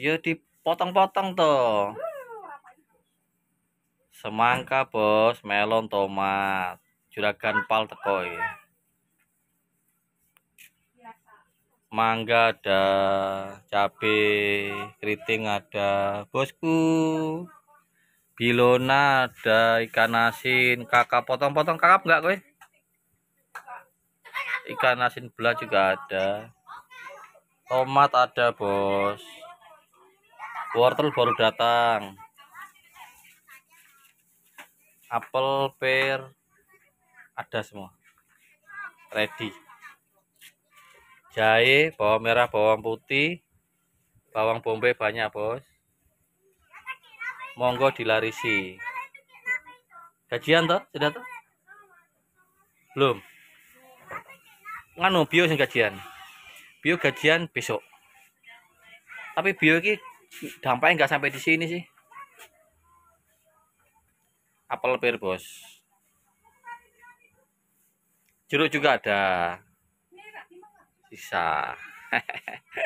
ya dipotong-potong tuh semangka bos melon tomat juragan pal tekoi ya. mangga ada cabe keriting ada bosku bilona ada ikan asin kakak potong-potong kakap enggak kowe ikan asin belah juga ada tomat ada bos wortel baru datang apel pear, ada semua ready jahe bawang merah bawang putih bawang bombay banyak bos monggo dilarisi gajian toh sudah toh belum nganu bio sing gajian bio gajian besok tapi bio ini dampaknya nggak sampai di sini sih apel pir bos jeruk juga ada sisa